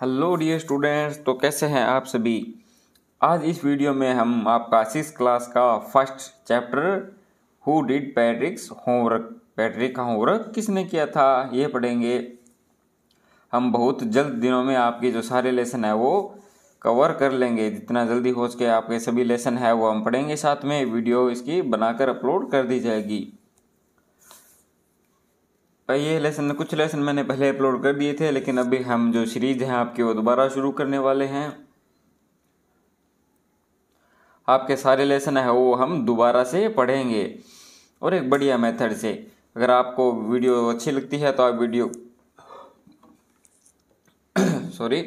hello dear students तो कैसे हैं आप सभी आज इस वीडियो में हम आपका सिक्स क्लास का first chapter who did Patrick's homework Patrick का होमवर्क किसने किया था ये पढ़ेंगे हम बहुत जल्द दिनों में आपके जो सारे लेसन है वो कवर कर लेंगे जितना जल्दी हो सके आपके सभी लेसन है वो हम पढ़ेंगे साथ में वीडियो इसकी बनाकर अपलोड कर दी जाएगी ये लेसन कुछ लेसन मैंने पहले अपलोड कर दिए थे लेकिन अभी हम जो सीरीज है आपके वो दोबारा शुरू करने वाले हैं आपके सारे लेसन है वो हम दोबारा से पढ़ेंगे और एक बढ़िया मेथड से अगर आपको वीडियो अच्छी लगती है तो आप वीडियो सॉरी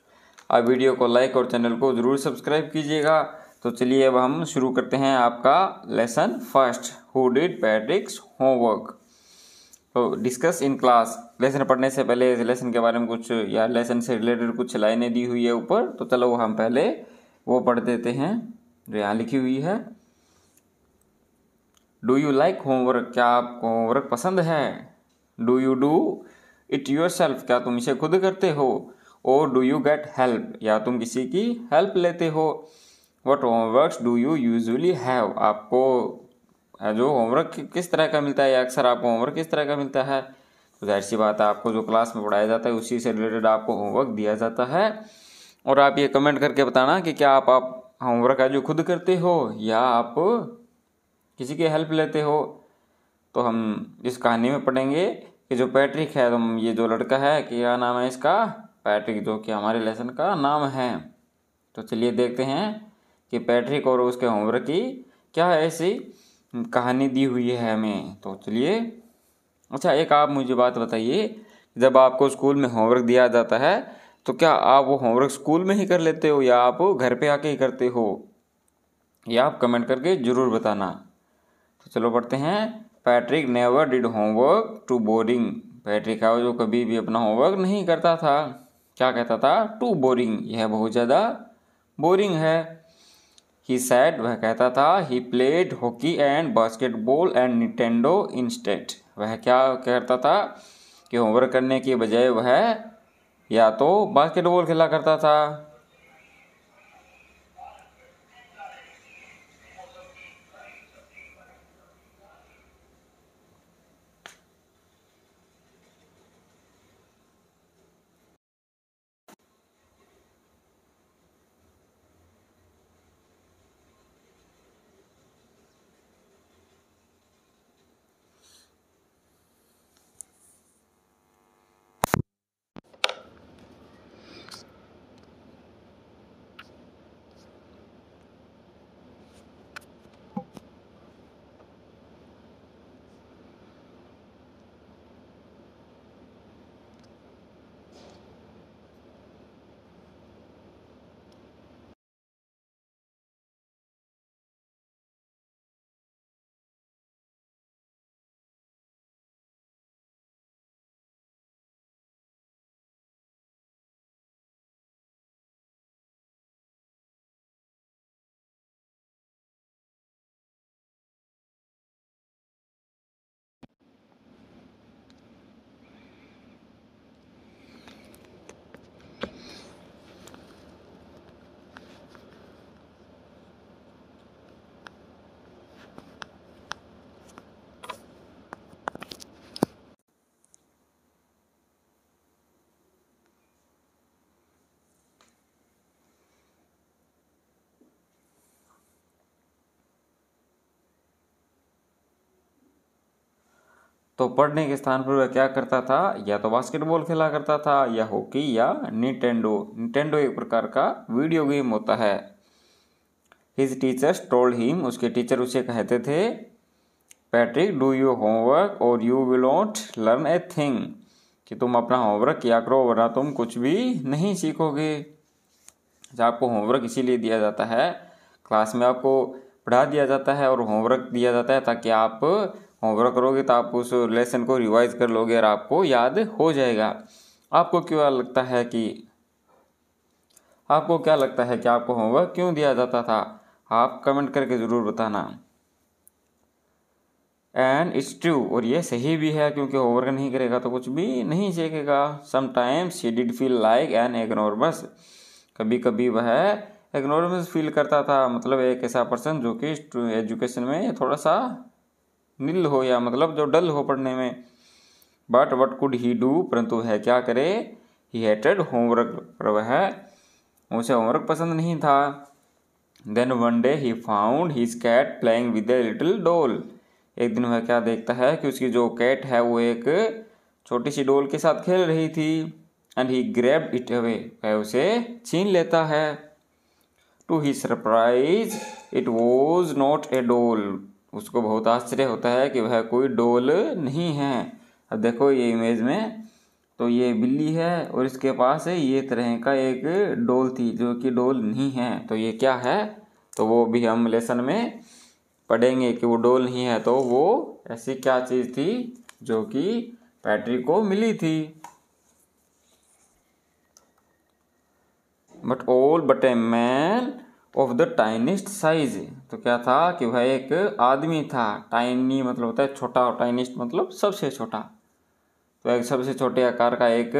आप वीडियो को लाइक और चैनल को ज़रूर सब्सक्राइब कीजिएगा तो चलिए अब हम शुरू करते हैं आपका lesson first who did Patrick's homework discuss in class lesson पढ़ने से पहले लेसन के बारे में कुछ या लेसन से रिलेटेड कुछ लाइनें दी हुई है ऊपर तो चलो हम पहले वो पढ़ देते हैं जो यहाँ लिखी हुई है डू यू लाइक होमवर्क क्या आपको होमवर्क पसंद है do you do it yourself क्या तुम इसे खुद करते हो और डू यू गेट हेल्प या तुम किसी की हेल्प लेते हो what homework do you usually have आपको जो होमवर्क किस तरह का मिलता है या अक्सर आपको होमवर्क किस तरह का मिलता है तो जाहिर सी बात है आपको जो क्लास में पढ़ाया जाता है उसी से रिलेटेड आपको होमवर्क दिया जाता है और आप ये कमेंट करके बताना कि क्या आप आप होमवर्क जो खुद करते हो या आप किसी की हेल्प लेते हो तो हम इस कहानी में पढ़ेंगे कि जो पैट्रिक है तो ये जो लड़का है कि क्या नाम है इसका पैट्रिक जो कि हमारे लेसन का नाम है तो चलिए देखते हैं कि पैट्रिक और उसके होमवर्क की क्या ऐसी कहानी दी हुई है हमें तो चलिए अच्छा एक आप मुझे बात बताइए जब आपको स्कूल में होमवर्क दिया जाता है तो क्या आप वो होमवर्क स्कूल में ही कर लेते हो या आप घर पे आके ही करते हो या आप कमेंट करके ज़रूर बताना तो चलो पढ़ते हैं Patrick never did homework too boring Patrick है जो कभी भी अपना होमवर्क नहीं करता था क्या कहता था टू बोरिंग यह बहुत ज़्यादा बोरिंग है ही सैड वह कहता था he played hockey and basketball and Nintendo instead वह क्या करता था कि होमवर्क करने के बजाय वह या तो बास्केटबॉल खेला करता था तो पढ़ने के स्थान पर वह क्या करता था या तो बास्केटबॉल खेला करता था या हॉकी या निटेंडो निटेंडो एक प्रकार का वीडियो गेम होता है हिज टीचर्स टोल्ड हिम उसके टीचर उसे कहते थे पैट्रिक डू यू होमवर्क और you will not learn a thing कि तुम अपना होमवर्क किया करो वरना तुम कुछ भी नहीं सीखोगे अच्छा, आपको होमवर्क इसीलिए दिया जाता है क्लास में आपको पढ़ा दिया जाता है और होमवर्क दिया जाता है ताकि आप होमवर्क करोगे तो आप उस लेसन को रिवाइज कर लोगे और आपको याद हो जाएगा आपको क्यों लगता है कि आपको क्या लगता है कि आपको होमवर्क क्यों दिया जाता था आप कमेंट करके ज़रूर बताना एंड इट्स ट्रू और ये सही भी है क्योंकि होमवर्क नहीं करेगा तो कुछ भी नहीं सीखेगा sometimes she did feel like an ignoramus कभी कभी वह एग्नोरमस फील करता था मतलब एक ऐसा पर्सन जो कि एजुकेशन में थोड़ा सा नील हो या मतलब जो डल हो पढ़ने में but what could he do परंतु वह क्या करे ही हेटेड होमवर्क पर वह उसे होमवर्क पसंद नहीं था then one day he found his cat playing with a little doll एक दिन वह क्या देखता है कि उसकी जो कैट है वो एक छोटी सी डोल के साथ खेल रही थी and he grab it away वह उसे छीन लेता है to he surprise it was not a doll उसको बहुत आश्चर्य होता है कि वह कोई डोल नहीं है अब देखो ये इमेज में तो ये बिल्ली है और इसके पास ये तरह का एक डोल थी जो कि डोल नहीं है तो ये क्या है तो वो भी हम लेसन में पढ़ेंगे कि वो डोल नहीं है तो वो ऐसी क्या चीज़ थी जो कि पैट्रिक को मिली थी but all but a man of the tiniest size तो क्या था कि वह एक आदमी था टाइनी मतलब होता है छोटा और टाइनिस्ट मतलब सबसे छोटा तो एक सबसे छोटे आकार का एक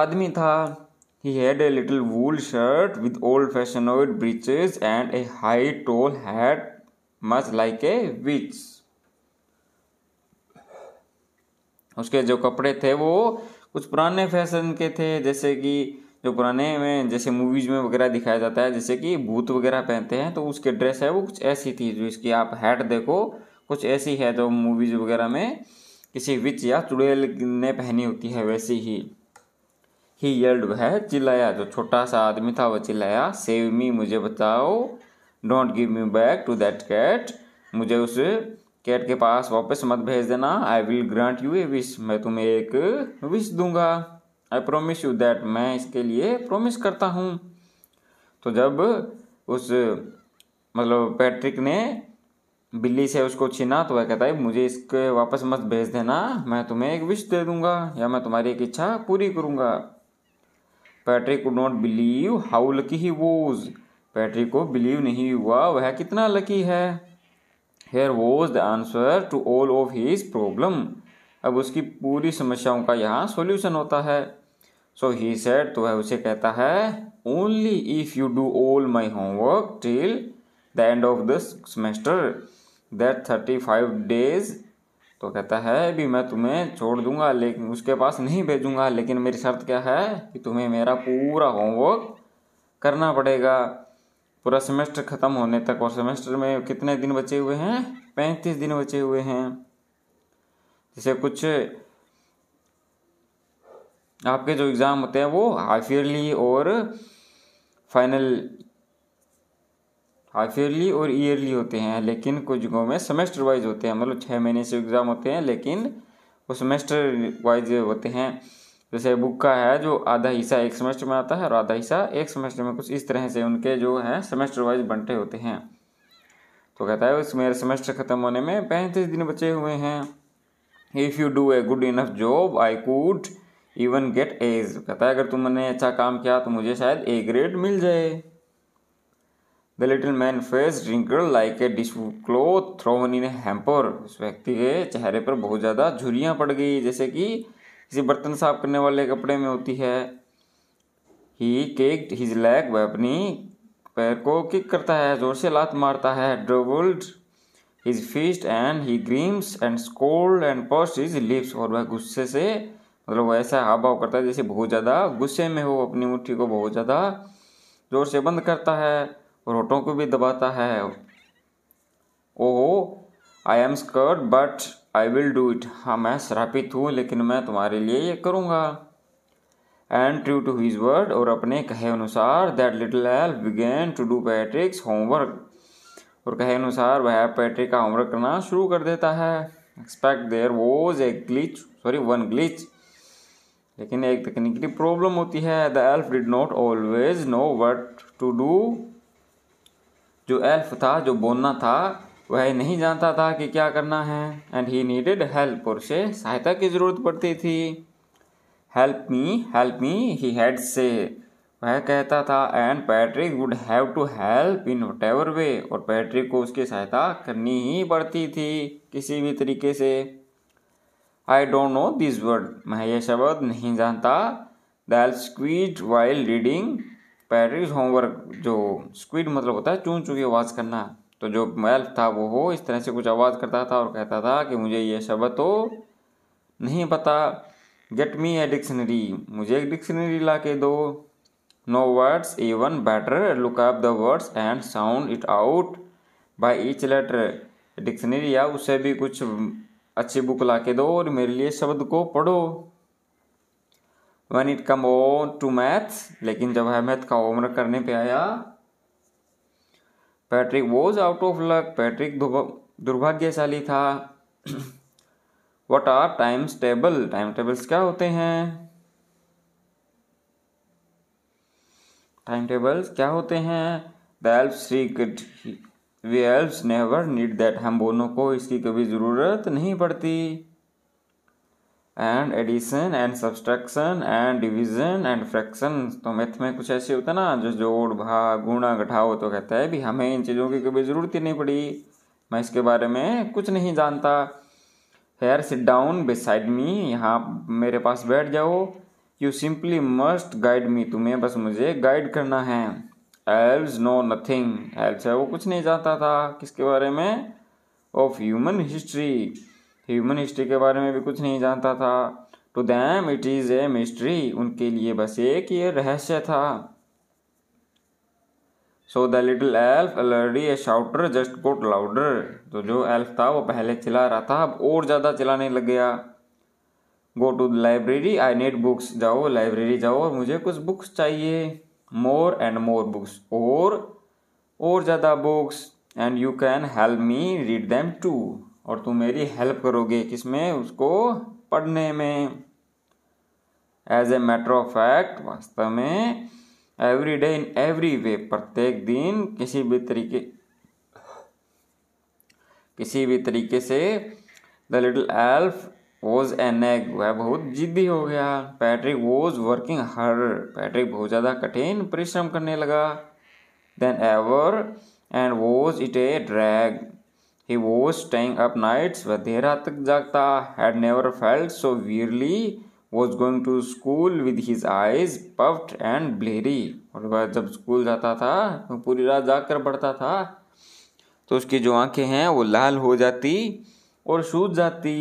आदमी था he had a little wool shirt with old fashion fashioned breeches and a high tall hat much like a witch उसके जो कपड़े थे वो कुछ पुराने फैशन के थे जैसे कि जो पुराने में जैसे मूवीज़ में वगैरह दिखाया जाता है जैसे कि भूत वगैरह पहनते हैं तो उसके ड्रेस है वो कुछ ऐसी थी जो इसकी आप हैट देखो कुछ ऐसी है जो तो मूवीज़ वगैरह में किसी विच या चुड़ैल ने पहनी होती है वैसी ही ही यल्ड वह चिल्लाया जो छोटा सा आदमी था वह चिल्लाया सेव मी मुझे बताओ don't give me back to that cat मुझे उस कैट के पास वापस मत भेज देना I will grant you a wish मैं तुम्हें एक विश दूंगा आई प्रोमिस यू दैट मैं इसके लिए प्रोमिस करता हूँ तो जब उस मतलब पैट्रिक ने बिल्ली से उसको छीना तो वह कहता है मुझे इसके वापस मत भेज देना मैं तुम्हें एक विश दे दूंगा या मैं तुम्हारी एक इच्छा पूरी करूंगा Patrick would not believe how lucky he was Patrick को बिलीव नहीं हुआ वह कितना लकी है here was the answer to all of his problem अब उसकी पूरी समस्याओं का यहाँ सॉल्यूशन होता है सो ही सेड तो वह उसे कहता है only if you do all my homework till the end of this semester that thirty five days तो कहता है भी मैं तुम्हें छोड़ दूंगा लेकिन उसके पास नहीं भेजूंगा लेकिन मेरी शर्त क्या है कि तुम्हें मेरा पूरा होमवर्क करना पड़ेगा पूरा सेमेस्टर ख़त्म होने तक और सेमेस्टर में कितने दिन बचे हुए हैं पैंतीस दिन बचे हुए हैं जैसे कुछ आपके जो एग्ज़ाम होते हैं वो हाफ ईयरली और फाइनल हाफ ईयरली और ईयरली होते हैं लेकिन कुछ जगहों में सेमेस्टर वाइज होते हैं मतलब छः महीने से एग्ज़ाम होते हैं लेकिन वो सेमेस्टर वाइज होते हैं जैसे बुक का है जो आधा हिस्सा एक सेमेस्टर में आता है और आधा हिस्सा एक सेमेस्टर में कुछ इस तरह से उनके जो हैं सेमेस्टर वाइज बंटे होते हैं तो कहता है उस मेरे सेमेस्टर ख़त्म होने में पैंतीस दिन बचे हुए हैं if you do a good enough job I could even get as कहता है अगर तुमने अच्छा काम किया तो मुझे शायद ए ग्रेड मिल जाए the little man face wrinkle like a dish cloth thrown in hamper उस व्यक्ति के चेहरे पर बहुत ज़्यादा झुरियाँ पड़ गई जैसे कि किसी बर्तन साफ करने वाले कपड़े में होती है ही केक हिज लैग वह अपनी पैर को किक करता है जोर से लात मारता है doubled his fist and he grimaced and scowled and pursed his lips और वह गुस्से से मतलब वो ऐसा हाव भाव करता है जैसे बहुत ज़्यादा गुस्से में हो अपनी मुट्ठी को बहुत ज़्यादा जोर से बंद करता है और होठों को भी दबाता है oh I am scared but I will do it हाँ मैं श्रापित हूँ लेकिन मैं तुम्हारे लिए ये करूँगा and true to his word और अपने कहे अनुसार that little elf began to do Patrick's homework और कहे अनुसार वह पैट्रिक का होमवर्क करना शुरू कर देता है except there was a glitch sorry one glitch लेकिन एक तकनीकी प्रॉब्लम होती है the elf did not always know what to do जो एल्फ था जो बोलना था वह नहीं जानता था कि क्या करना है एंड ही नीडेड हेल्प और उसे सहायता की ज़रूरत पड़ती थी help me help me he had say वह कहता था and Patrick would have to help in whatever way और पैट्रिक को उसकी सहायता करनी ही पड़ती थी किसी भी तरीके से I don't know this word मैं यह शब्द नहीं जानता the elf squid while reading Paris homework जो स्क्वीड मतलब होता है चूं चूकी आवाज़ करना तो जो मैल था वो हो इस तरह से कुछ आवाज़ करता था और कहता था कि मुझे ये शब्द तो नहीं पता गेट मी ए डिक्शनरी मुझे एक डिक्शनरी ला के दो know words even better look up the words and sound it out by each letter dictionary या उससे भी कुछ अच्छी बुक ला के दो और मेरे लिए शब्द को पढ़ो when it come on to maths लेकिन जब है मैथ का होमवर्क करने पे आया Patrick was out of luck Patrick दुर्भाग्यशाली था what are times table time tables क्या होते हैं टाइम टेबल्स क्या होते हैं the we elves never need that हम बोनों को इसकी कभी ज़रूरत नहीं पड़ती and addition and subtraction and division and fraction तो मैथ में कुछ ऐसे होता ना जो जोड़ भाग गुणा घटाओ तो कहता है भी हमें इन चीज़ों की कभी ज़रूरत ही नहीं पड़ी मैं इसके बारे में कुछ नहीं जानता here sit down beside me यहाँ मेरे पास बैठ जाओ you simply must guide me तुम्हें बस मुझे गाइड करना है एल्व्स नो नथिंग एल्व्स है वो कुछ नहीं जानता था किसके बारे में of human history human history के बारे में भी कुछ नहीं जानता था to them it is a mystery उनके लिए बस एक ये रहस्य था so the little elf already a shouter just got louder तो जो एल्फ था वो पहले चिल्ला रहा था अब और ज़्यादा चिल्लाने लग गया go to the library I need books जाओ लाइब्रेरी जाओ और मुझे कुछ बुक्स चाहिए मोर एंड मोर बुक्स और और ज़्यादा books and you can help me read them too और तुम मेरी हेल्प करोगे किस में उसको पढ़ने में as a matter of fact वास्तव में every day in every way प्रत्येक दिन किसी भी तरीके किसी भी तरीके से the little elf was an egg वह बहुत जिद्दी हो गया पैट्रिक वॉज वर्किंग हर पैट्रिक बहुत ज़्यादा कठिन परिश्रम करने लगा then ever and was it a drag he was staying up nights वह देर रात तक जागता had never felt so wearily was going to school with his eyes puffed and bleary और वह जब स्कूल जाता था तो पूरी रात जाग कर पढ़ता था तो उसकी जो आँखें हैं वो लाल हो जाती और सूझ जाती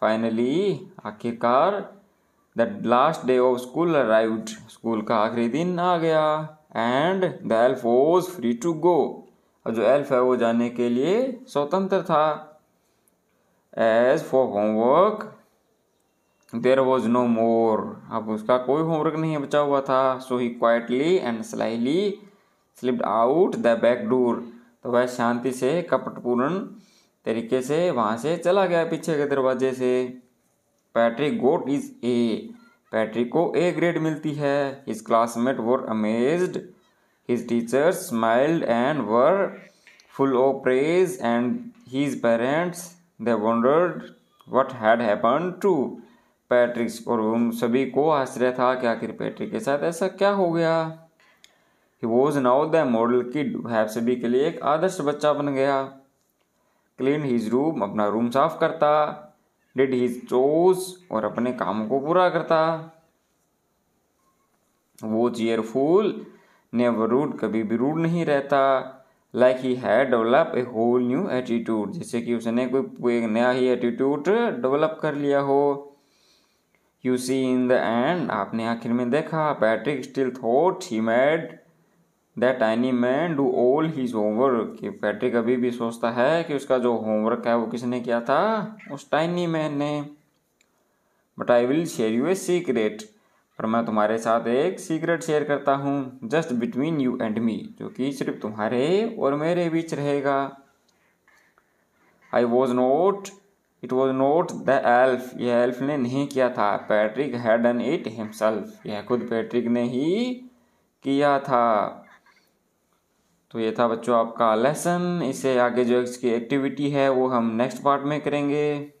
फाइनली आखिरकार the last day of school arrived school का आखिरी दिन आ गया and the elf was free to go और जो एल्फ है वो जाने के लिए स्वतंत्र था as for homework there was no more अब उसका कोई होमवर्क नहीं बचा हुआ था so he quietly and slyly slipped out the back door तो वह शांति से कपटपूर्ण तरीके से वहाँ से चला गया पीछे के दरवाजे से Patrick got is a Patrick को ए ग्रेड मिलती है his classmate were amazed his teacher smiled and were full of praise and his parents they wondered what had happen to Patrick's और उन सभी को आश्चर्य था कि आखिर पैट्रिक के साथ ऐसा क्या हो गया he was now the model kid वह सभी के लिए एक आदर्श बच्चा बन गया क्लीन हीज रूम अपना रूम साफ करता डिड हीज चोज और अपने काम को पूरा करता वो चेयरफुल नेवर रूड कभी भी रूड नहीं रहता लाइक ही है develop a whole new attitude जैसे कि उसने कोई एक नया ही एटीट्यूड डेवलप कर लिया हो you see in the end आपने आखिर में देखा Patrick still thought he made that any man do all his homework कि पैट्रिक अभी भी सोचता है कि उसका जो होमवर्क है वो किसने किया था उस टाइनी मैन ने but I will share you a secret पर मैं तुम्हारे साथ एक सीक्रेट शेयर करता हूँ just between you and me जो कि सिर्फ तुम्हारे और मेरे बीच रहेगा I was not it was not the elf यह एल्फ ने नहीं किया था Patrick had done it himself यह खुद पैट्रिक ने ही किया था तो ये था बच्चों आपका लेसन इससे आगे जो इसकी एक्टिविटी है वो हम नेक्स्ट पार्ट में करेंगे